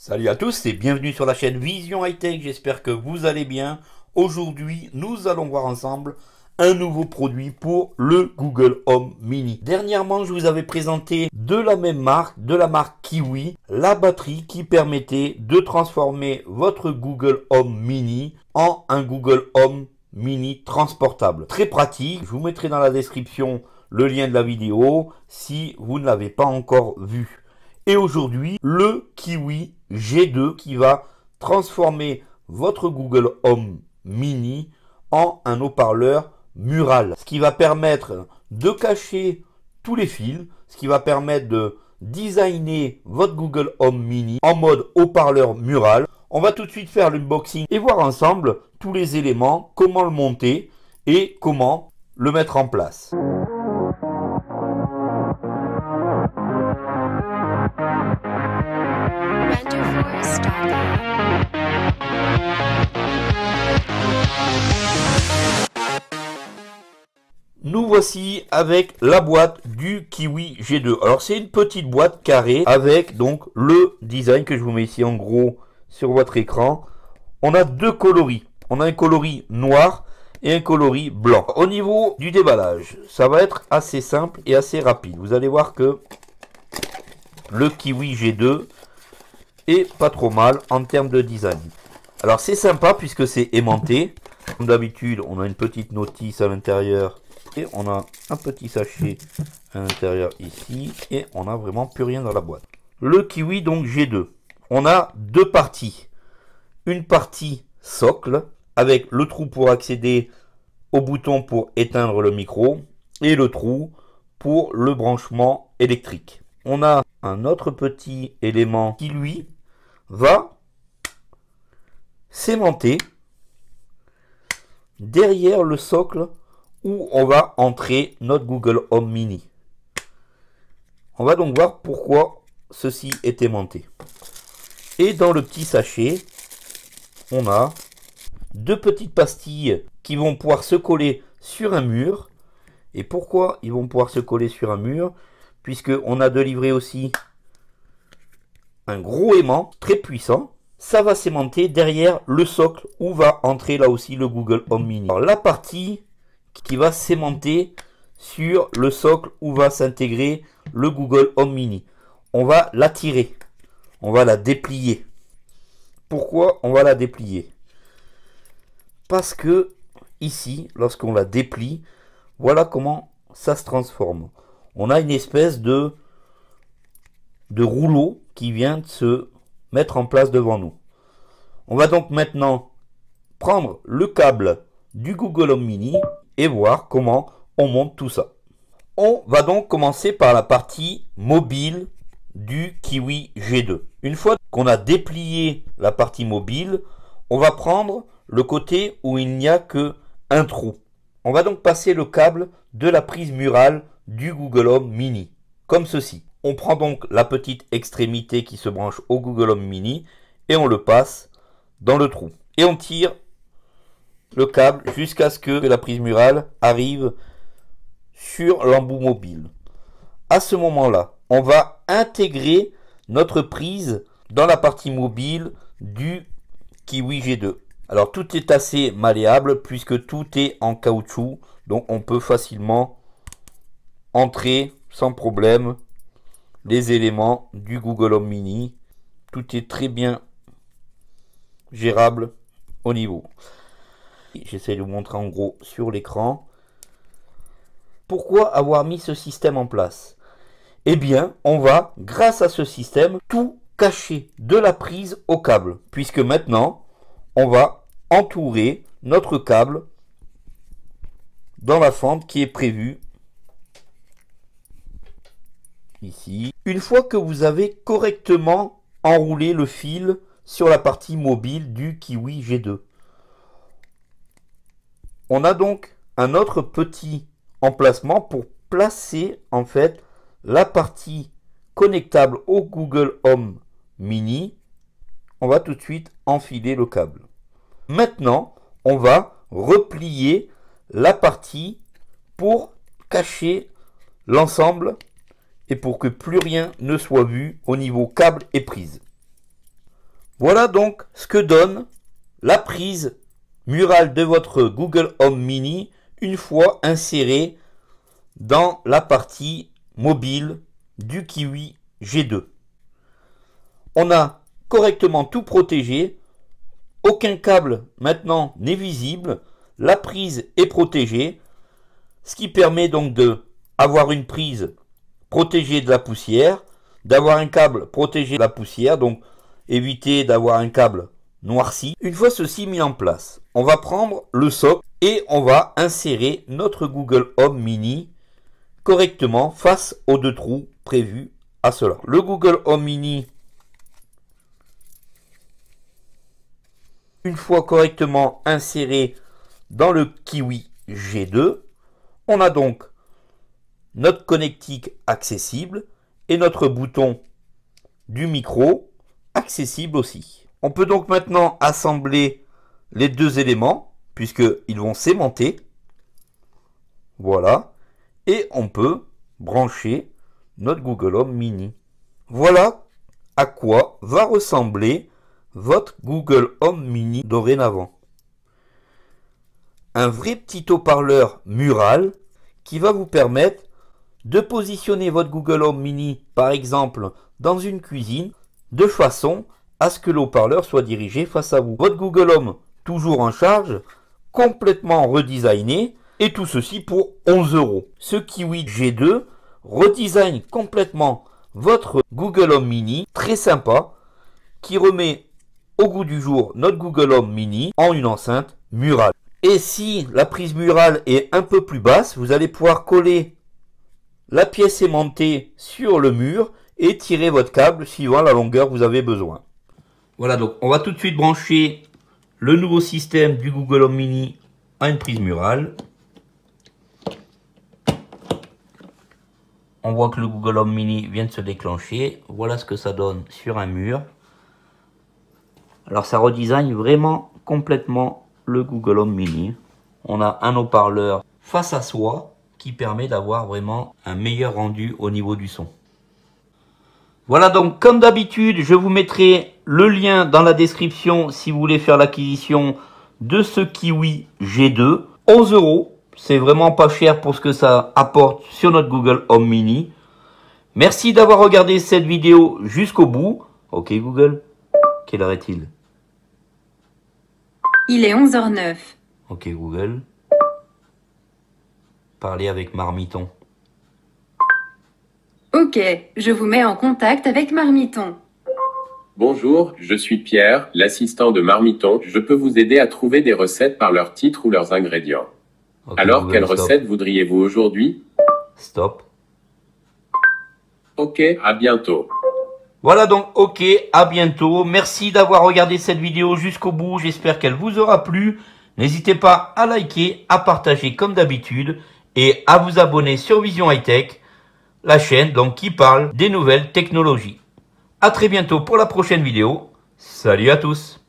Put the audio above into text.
Salut à tous et bienvenue sur la chaîne Vision High Tech, j'espère que vous allez bien. Aujourd'hui, nous allons voir ensemble un nouveau produit pour le Google Home Mini. Dernièrement, je vous avais présenté de la même marque, de la marque Kiwi, la batterie qui permettait de transformer votre Google Home Mini en un Google Home Mini transportable. Très pratique, je vous mettrai dans la description le lien de la vidéo si vous ne l'avez pas encore vu. Et aujourd'hui, le Kiwi G2 qui va transformer votre Google Home Mini en un haut-parleur mural. Ce qui va permettre de cacher tous les fils, ce qui va permettre de designer votre Google Home Mini en mode haut-parleur mural. On va tout de suite faire l'unboxing et voir ensemble tous les éléments, comment le monter et comment le mettre en place. Nous voici avec la boîte du Kiwi G2. Alors c'est une petite boîte carrée avec donc le design que je vous mets ici en gros sur votre écran. On a deux coloris. On a un coloris noir et un coloris blanc. Au niveau du déballage, ça va être assez simple et assez rapide. Vous allez voir que le Kiwi G2 est pas trop mal en termes de design. Alors c'est sympa puisque c'est aimanté. Comme d'habitude, on a une petite notice à l'intérieur et on a un petit sachet à l'intérieur ici. Et on n'a vraiment plus rien dans la boîte. Le kiwi, donc G2. On a deux parties. Une partie socle avec le trou pour accéder au bouton pour éteindre le micro et le trou pour le branchement électrique. On a un autre petit élément qui lui va s'aimanter derrière le socle on va entrer notre Google Home Mini. On va donc voir pourquoi ceci est aimanté. Et dans le petit sachet, on a deux petites pastilles qui vont pouvoir se coller sur un mur. Et pourquoi ils vont pouvoir se coller sur un mur Puisque on a délivré aussi un gros aimant très puissant. Ça va s'aimanter derrière le socle où va entrer là aussi le Google Home Mini. Alors, la partie qui va s'aimanter sur le socle où va s'intégrer le Google Home Mini. On va l'attirer, On va la déplier. Pourquoi on va la déplier Parce que ici, lorsqu'on la déplie, voilà comment ça se transforme. On a une espèce de, de rouleau qui vient de se mettre en place devant nous. On va donc maintenant prendre le câble du Google Home Mini et voir comment on monte tout ça. On va donc commencer par la partie mobile du Kiwi G2. Une fois qu'on a déplié la partie mobile, on va prendre le côté où il n'y a que un trou. On va donc passer le câble de la prise murale du Google Home Mini, comme ceci. On prend donc la petite extrémité qui se branche au Google Home Mini et on le passe dans le trou. Et on tire le câble jusqu'à ce que la prise murale arrive sur l'embout mobile. À ce moment-là, on va intégrer notre prise dans la partie mobile du Kiwi G2. Alors tout est assez malléable puisque tout est en caoutchouc, donc on peut facilement entrer sans problème les éléments du Google Home Mini. Tout est très bien gérable au niveau. J'essaie de vous montrer en gros sur l'écran. Pourquoi avoir mis ce système en place Eh bien, on va, grâce à ce système, tout cacher de la prise au câble. Puisque maintenant, on va entourer notre câble dans la fente qui est prévue ici. Une fois que vous avez correctement enroulé le fil sur la partie mobile du Kiwi G2. On a donc un autre petit emplacement pour placer en fait la partie connectable au Google Home Mini. On va tout de suite enfiler le câble. Maintenant, on va replier la partie pour cacher l'ensemble et pour que plus rien ne soit vu au niveau câble et prise. Voilà donc ce que donne la prise mural de votre Google Home Mini une fois inséré dans la partie mobile du Kiwi G2. On a correctement tout protégé, aucun câble maintenant n'est visible, la prise est protégée, ce qui permet donc d'avoir une prise protégée de la poussière, d'avoir un câble protégé de la poussière, donc éviter d'avoir un câble noirci. Une fois ceci mis en place, on va prendre le socle et on va insérer notre Google Home Mini correctement face aux deux trous prévus à cela. Le Google Home Mini, une fois correctement inséré dans le Kiwi G2, on a donc notre connectique accessible et notre bouton du micro accessible aussi. On peut donc maintenant assembler les deux éléments, puisqu'ils vont s'aimanter. Voilà. Et on peut brancher notre Google Home Mini. Voilà à quoi va ressembler votre Google Home Mini dorénavant. Un vrai petit haut-parleur mural qui va vous permettre de positionner votre Google Home Mini, par exemple, dans une cuisine, de façon à ce que l'eau-parleur soit dirigé face à vous. Votre Google Home, toujours en charge, complètement redesigné, et tout ceci pour 11 euros. Ce Kiwi G2 redesign complètement votre Google Home Mini, très sympa, qui remet au goût du jour notre Google Home Mini en une enceinte murale. Et si la prise murale est un peu plus basse, vous allez pouvoir coller la pièce aimantée sur le mur et tirer votre câble suivant la longueur que vous avez besoin. Voilà, donc on va tout de suite brancher le nouveau système du Google Home Mini à une prise murale. On voit que le Google Home Mini vient de se déclencher. Voilà ce que ça donne sur un mur. Alors ça redesigne vraiment complètement le Google Home Mini. On a un haut-parleur face à soi qui permet d'avoir vraiment un meilleur rendu au niveau du son. Voilà donc comme d'habitude je vous mettrai le lien dans la description si vous voulez faire l'acquisition de ce kiwi G2. 11 euros, c'est vraiment pas cher pour ce que ça apporte sur notre Google Home Mini. Merci d'avoir regardé cette vidéo jusqu'au bout. Ok Google, quelle heure est-il Il est 11h09. Ok Google, parlez avec Marmiton. Ok, je vous mets en contact avec Marmiton. Bonjour, je suis Pierre, l'assistant de Marmiton. Je peux vous aider à trouver des recettes par leur titre ou leurs ingrédients. Alors, quelle recette voudriez-vous aujourd'hui Stop. Ok, à bientôt. Voilà donc, ok, à bientôt. Merci d'avoir regardé cette vidéo jusqu'au bout. J'espère qu'elle vous aura plu. N'hésitez pas à liker, à partager comme d'habitude et à vous abonner sur Vision High Tech, la chaîne donc qui parle des nouvelles technologies à très bientôt pour la prochaine vidéo. Salut à tous